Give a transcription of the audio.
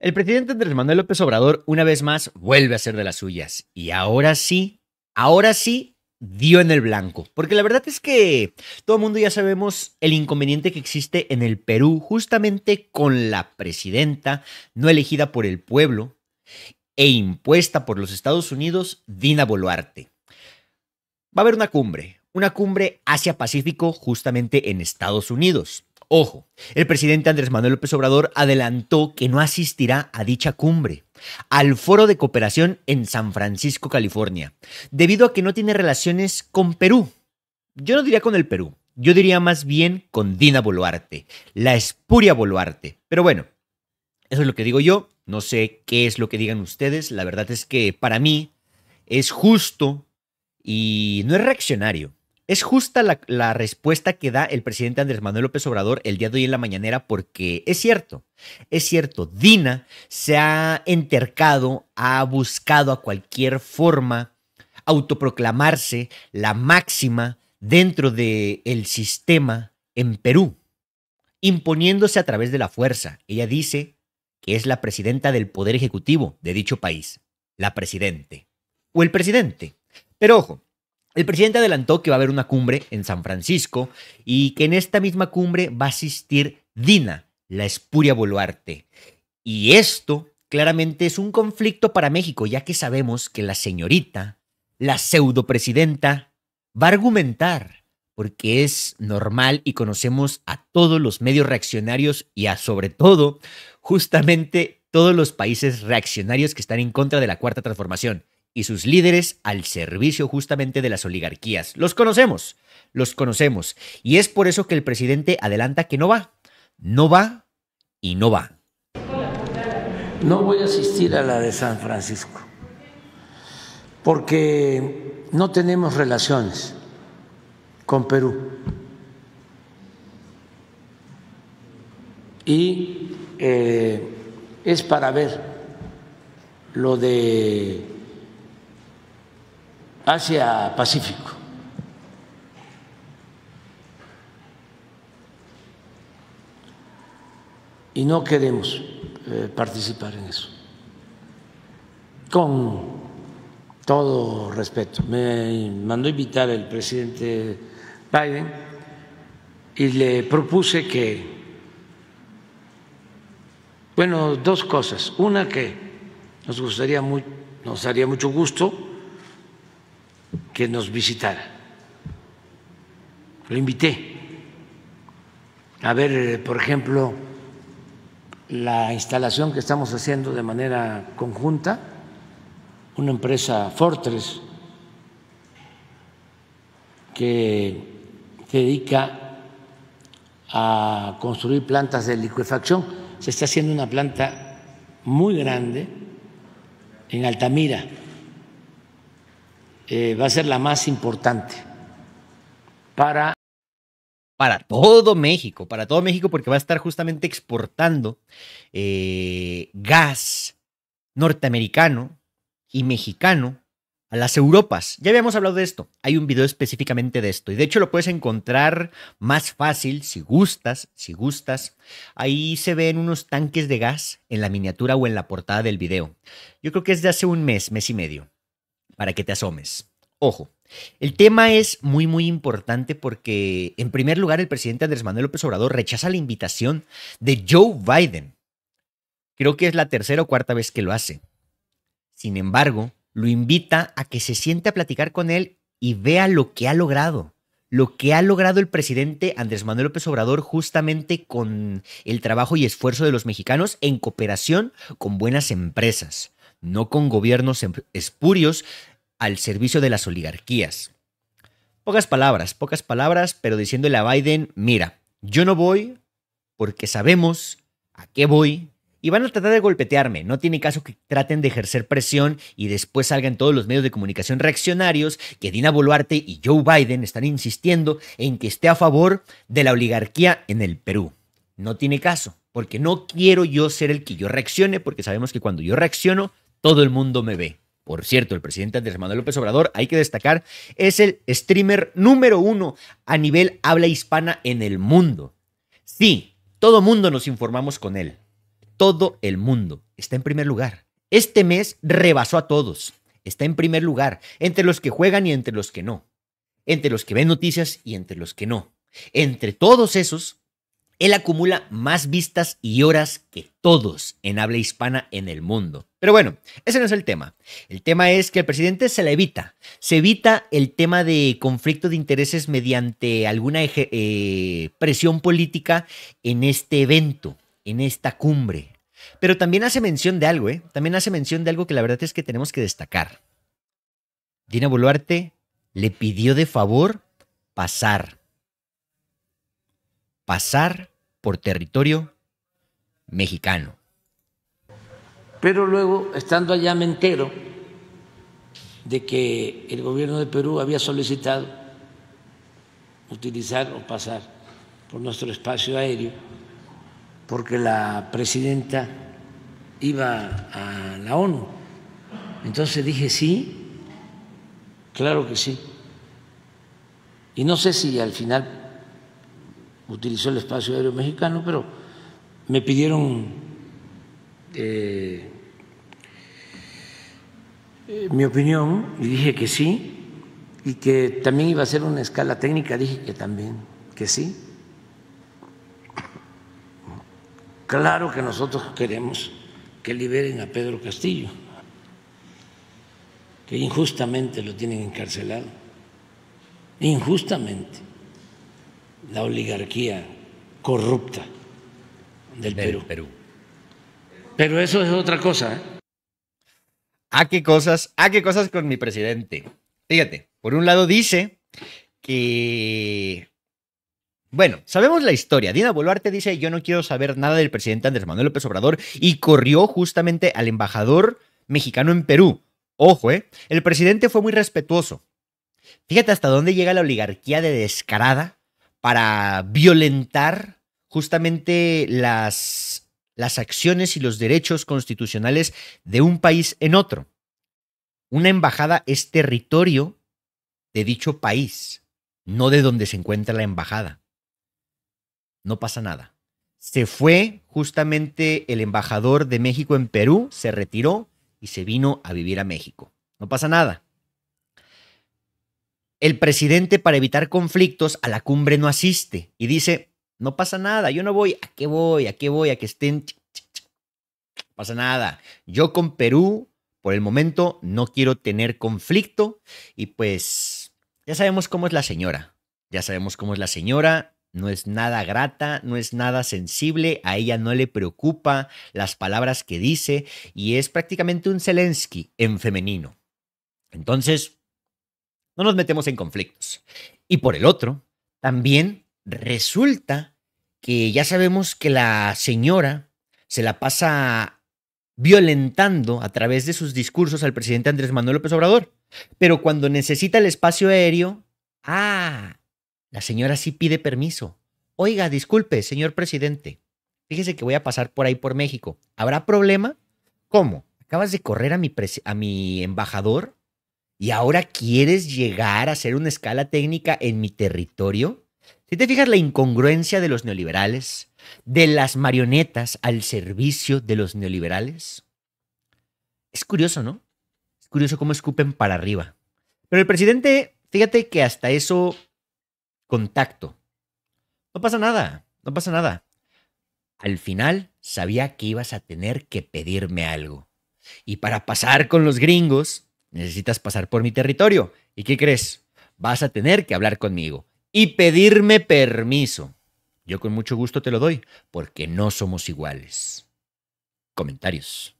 El presidente Andrés Manuel López Obrador una vez más vuelve a ser de las suyas. Y ahora sí, ahora sí dio en el blanco. Porque la verdad es que todo el mundo ya sabemos el inconveniente que existe en el Perú justamente con la presidenta no elegida por el pueblo e impuesta por los Estados Unidos, Dina Boluarte. Va a haber una cumbre, una cumbre Asia-Pacífico justamente en Estados Unidos. Ojo, el presidente Andrés Manuel López Obrador adelantó que no asistirá a dicha cumbre, al foro de cooperación en San Francisco, California, debido a que no tiene relaciones con Perú. Yo no diría con el Perú, yo diría más bien con Dina Boluarte, la espuria Boluarte. Pero bueno, eso es lo que digo yo, no sé qué es lo que digan ustedes, la verdad es que para mí es justo y no es reaccionario es justa la, respuesta que da el presidente Andrés Manuel López Obrador el día de hoy en la mañanera porque es cierto, es cierto, Dina se ha entercado, ha buscado a cualquier forma autoproclamarse la máxima dentro del el sistema en Perú, imponiéndose a través de la fuerza. Ella dice que es la presidenta del Poder Ejecutivo de dicho país, la presidente o el presidente. Pero ojo, el presidente adelantó que va a haber una cumbre en San Francisco y que en esta misma cumbre va a asistir Dina, la espuria Boluarte. Y esto claramente es un conflicto para México, ya que sabemos que la señorita, la pseudopresidenta, va a argumentar, porque es normal y conocemos a todos los medios reaccionarios y a sobre todo justamente todos los países reaccionarios que están en contra de la cuarta transformación y sus líderes al servicio justamente de las oligarquías. Los conocemos, los conocemos. Y es por eso que el presidente adelanta que no va, no va y no va. No voy a asistir a la de San Francisco, porque no tenemos relaciones con Perú. Y eh, es para ver lo de hacia Pacífico. Y no queremos eh, participar en eso. Con todo respeto. Me mandó invitar el presidente Biden y le propuse que, bueno, dos cosas. Una que nos gustaría nos haría mucho gusto que nos visitara. Lo invité a ver, eh, por ejemplo, la instalación que estamos haciendo de manera conjunta, una empresa Fortress que se dedica a construir plantas de liquefacción. Se está haciendo una planta muy grande en Altamira. Eh, va a ser la más importante para... Para todo México, para todo México, porque va a estar justamente exportando eh, gas norteamericano y mexicano a las Europas. Ya habíamos hablado de esto. Hay un video específicamente de esto. Y de hecho lo puedes encontrar más fácil si gustas, si gustas. Ahí se ven unos tanques de gas en la miniatura o en la portada del video. Yo creo que es de hace un mes, mes y medio para que te asomes. Ojo, el tema es muy, muy importante porque, en primer lugar, el presidente Andrés Manuel López Obrador rechaza la invitación de Joe Biden. Creo que es la tercera o cuarta vez que lo hace. Sin embargo, lo invita a que se siente a platicar con él y vea lo que ha logrado. Lo que ha logrado el presidente Andrés Manuel López Obrador justamente con el trabajo y esfuerzo de los mexicanos en cooperación con buenas empresas no con gobiernos em-, espurios al servicio de las oligarquías. Pocas palabras, pocas palabras, pero diciéndole a Biden, mira, yo no voy porque sabemos a qué voy y van a tratar de golpetearme. No tiene caso que traten de ejercer presión y después salgan todos los medios de comunicación reaccionarios que Dina Boluarte y Joe Biden están insistiendo en que esté a favor de la oligarquía en el Perú. No tiene caso, porque no quiero yo ser el que yo reaccione, porque sabemos que cuando yo reacciono, todo el mundo me ve. Por cierto, el presidente Andrés Manuel López Obrador, hay que destacar, es el streamer número uno a nivel habla hispana en el mundo. Sí, todo mundo nos informamos con él. Todo el mundo está en primer lugar. Este mes rebasó a todos. Está en primer lugar, entre los que juegan y entre los que no. Entre los que ven noticias y entre los que no. Entre todos esos, él acumula más vistas y horas que todos en habla hispana en el mundo. Pero bueno, ese no es el tema. El tema es que el presidente se la evita. Se evita el tema de conflicto de intereses mediante alguna eh, presión política en este evento, en esta cumbre. Pero también hace mención de algo, ¿eh? También hace mención de algo que la verdad es que tenemos que destacar. Dina Boluarte le pidió de favor pasar. Pasar por territorio mexicano. Pero luego, estando allá, me entero de que el gobierno de Perú había solicitado utilizar o pasar por nuestro espacio aéreo porque la presidenta iba a la ONU. Entonces dije, sí, claro que sí. Y no sé si al final utilizó el espacio aéreo mexicano, pero me pidieron este, eh, mi opinión y dije que sí, y que también iba a ser una escala técnica, dije que también, que sí. Claro que nosotros queremos que liberen a Pedro Castillo, que injustamente lo tienen encarcelado, injustamente, la oligarquía corrupta del, Perú. Pero eso es otra cosa. ¿eh? ¿A qué cosas? ¿A qué cosas con mi presidente? Fíjate, por un lado dice que... Bueno, sabemos la historia. Dina Boluarte dice, yo no quiero saber nada del presidente Andrés Manuel López Obrador y corrió justamente al embajador mexicano en Perú. Ojo, ¿eh? El presidente fue muy respetuoso. Fíjate hasta dónde llega la oligarquía de descarada para violentar justamente las las acciones y los derechos constitucionales de un país en otro. Una embajada es territorio de dicho país, no de donde se encuentra la embajada. No pasa nada. Se fue justamente el embajador de México en Perú, se retiró y se vino a vivir a México. No pasa nada. El presidente, para evitar conflictos, a la cumbre no asiste y dice, no pasa nada. Yo no voy a qué voy, a qué voy, a que estén. No pasa nada. Yo con Perú, por el momento, no quiero tener conflicto. Y pues, ya sabemos cómo es la señora. Ya sabemos cómo es la señora. No es nada grata, no es nada sensible, a ella no le preocupa las palabras que dice y es prácticamente un Zelensky en femenino. Entonces, no nos metemos en conflictos. Y por el otro, también Resulta que ya sabemos que la señora se la pasa violentando a través de sus discursos al presidente Andrés Manuel López Obrador. Pero cuando necesita el espacio aéreo, ah, la señora sí pide permiso. Oiga, disculpe, señor presidente, fíjese que voy a pasar por ahí por México. ¿Habrá problema? ¿Cómo? ¿Acabas de correr a mi, a mi embajador y ahora quieres llegar a hacer una escala técnica en mi territorio? Si te fijas la incongruencia de los neoliberales, de las marionetas al servicio de los neoliberales, es curioso, ¿no? Es curioso cómo escupen para arriba. Pero el presidente, fíjate que hasta eso, contacto. No pasa nada, no pasa nada. Al final sabía que ibas a tener que pedirme algo. Y para pasar con los gringos, necesitas pasar por mi territorio. ¿Y qué crees? Vas a tener que hablar conmigo y pedirme permiso. Yo con mucho gusto te lo doy, porque no somos iguales. Comentarios.